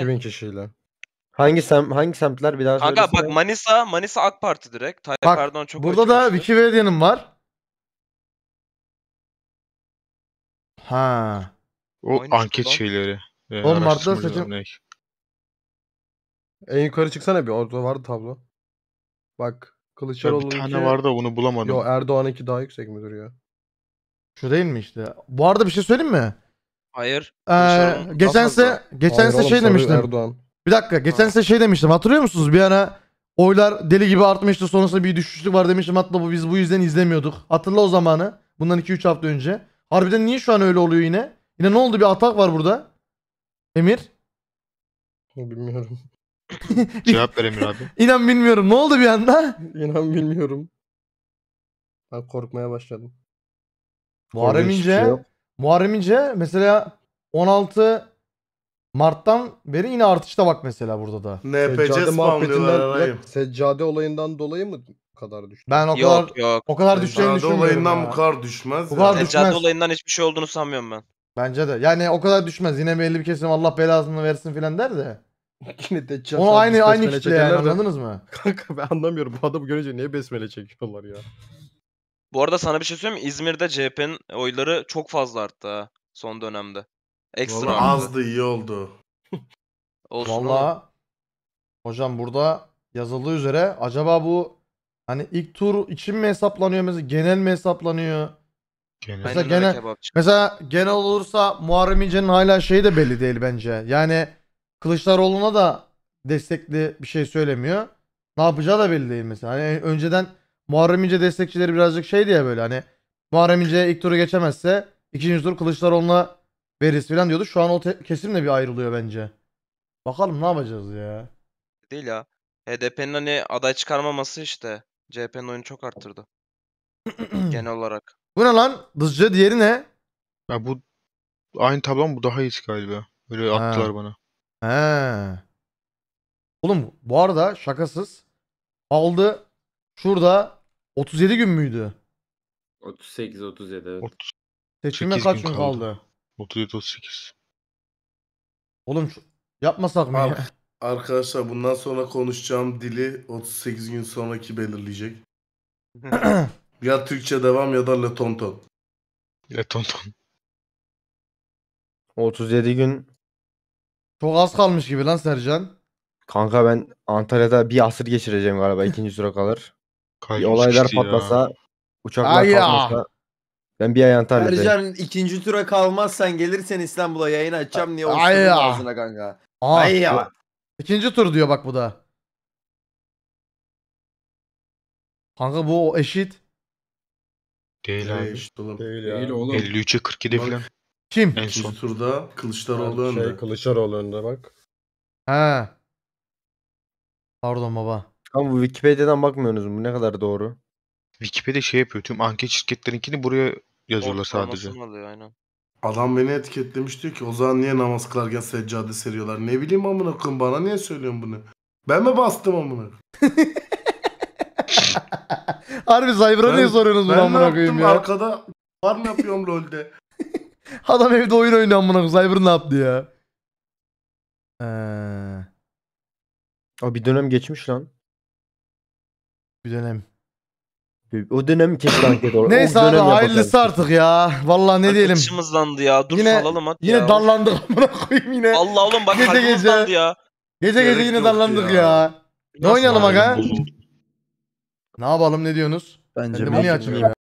2000 kişiyle. Hangi sem hangi semtler bir daha Kanka bak Manisa, Manisa AK Parti direkt. Tayyip Bak, Erdoğan çok Burada da Wikipedia'nın var. Ha. O Aynı anket şuradan. şeyleri. e, Oğlum Mart'ta seçim- En yukarı çıksana bir. Orada vardı tablo. Bak Ya Kılıçdaroğlu'nunki. Bir tane var da onu bulamadım. Yo Erdoğan'ınki daha yüksek mi duruyor? Şu değil mi işte? Bu arada bir şey söyleyeyim mi? Hayır. Ee, geçen se geçen se şey demiştim. Erdoğan. Bir dakika geçen se şey demiştim. Hatırlıyor musunuz? Bir ara oylar deli gibi artmıştı. Sonrasında bir düşüşlük var demiştim. Hatta bu biz bu yüzden izlemiyorduk. Hatırla o zamanı. Bundan 2-3 hafta önce. Harbiden niye şu an öyle oluyor yine? Yine ne oldu bir atak var burada? Emir? Bilmiyorum. Cevap ver Emir abi. İnan bilmiyorum. Ne oldu bir anda? İnan bilmiyorum. Ben korkmaya başladım. Muharrem Korkunç şey Muharrem İnce mesela 16 Mart'tan beri yine artışta bak mesela burada da. NPC spamlıyorlar arayım. Seccade olayından dolayı mı kadar düştü? Ben o kadar Yok o kadar düşeceğini Seccade düşünmüyorum. olayından ya. bu kadar düşmez. Bu kadar Seccade düşmez. olayından hiçbir şey olduğunu sanmıyorum ben. Bence de. Yani o kadar düşmez. Yine belli bir kesim Allah belasını versin filan der de. Yine deccal Onu aynı aynı kitle yani anladınız mı? Kanka ben anlamıyorum. Bu adamı görünce niye besmele çekiyorlar ya? Bu arada sana bir şey söyleyeyim mi? İzmir'de CHP'nin oyları çok fazla arttı ha son dönemde. Ekstra Valla azdı iyi oldu. Olsun Valla hocam burada yazıldığı üzere acaba bu hani ilk tur için mi hesaplanıyor mesela genel mi hesaplanıyor? Gene. Mesela genel. Mesela genel olursa Muharrem İnce'nin hala şeyi de belli değil bence. Yani Kılıçdaroğlu'na da destekli bir şey söylemiyor. Ne yapacağı da belli değil mesela. Hani önceden Muharrem İnce destekçileri birazcık şey diye böyle hani Muharrem İnce ilk turu geçemezse ikinci tur Kılıçdaroğlu'na veririz falan diyordu. Şu an o kesim bir ayrılıyor bence. Bakalım ne yapacağız ya. Değil ya. HDP'nin hani aday çıkarmaması işte CHP'nin oyunu çok arttırdı. Genel olarak. Bu ne lan? Dızcı diğeri ne? Ya bu aynı tablom bu daha iyi galiba. Böyle ha. attılar bana. He. Oğlum bu arada şakasız aldı şurada 37 gün müydü? 38 37 evet. Ot- Seçime kaç gün kaldı? kaldı. 37 38. Oğlum yapmasak mı? Abi. ya? Arkadaşlar bundan sonra konuşacağım dili 38 gün sonraki belirleyecek. ya Türkçe devam ya da Letonton. Letonton. 37 gün Çok az kalmış gibi lan Sercan. kanka ben Antalya'da bir asır geçireceğim galiba ikinci sıra kalır. Kaymış olaylar patlasa, ya. uçaklar Ay patlasa. Ben bir ay Antalya'dayım. Ercan ikinci tura kalmazsan gelirsen İstanbul'a yayın açacağım diye Ay ya. ağzına kanka. Ay ya. İkinci tur diyor bak bu da. Kanka bu eşit. Değil abi. Değil, abi. Değil, ya. Değil oğlum. 53'e 47 falan. Kim? En son. İkinci turda Kılıçdaroğlu şey, önde. Şey, Kılıçdaroğlu önde bak. He. Pardon baba. Tam Wikipedia'dan bakmıyorsunuz mu? Ne kadar doğru? Wikipedia şey yapıyor. Tüm anket şirketlerinkini buraya yazıyorlar sadece. Ortalamasını aynen. Adam beni etiketlemiş diyor ki o zaman niye namaz kılarken seccade seriyorlar? Ne bileyim amına koyayım bana niye söylüyorsun bunu? Ben mi bastım amına Harbi Cyber'a Ben- niye soruyorsunuz bunu Ben ne amına koyayım ya? arkada var mı yapıyorum rolde? Adam evde oyun oynuyor amına koyayım. Cyber ne yaptı ya? Ee, Aa, bir dönem geçmiş lan bir dönem. O dönem keşke anket Neyse abi hayırlısı artık ya. Vallahi ne diyelim. Kışımızlandı ya. Dur yine, alalım hadi Yine ya. dallandık amına koyayım yine. Allah oğlum bak gece gece. ya. Gece gece yine dallandık ya. ya. Ne oynayalım aga? Ne yapalım ne diyorsunuz? Bence ben de bunu açayım ya.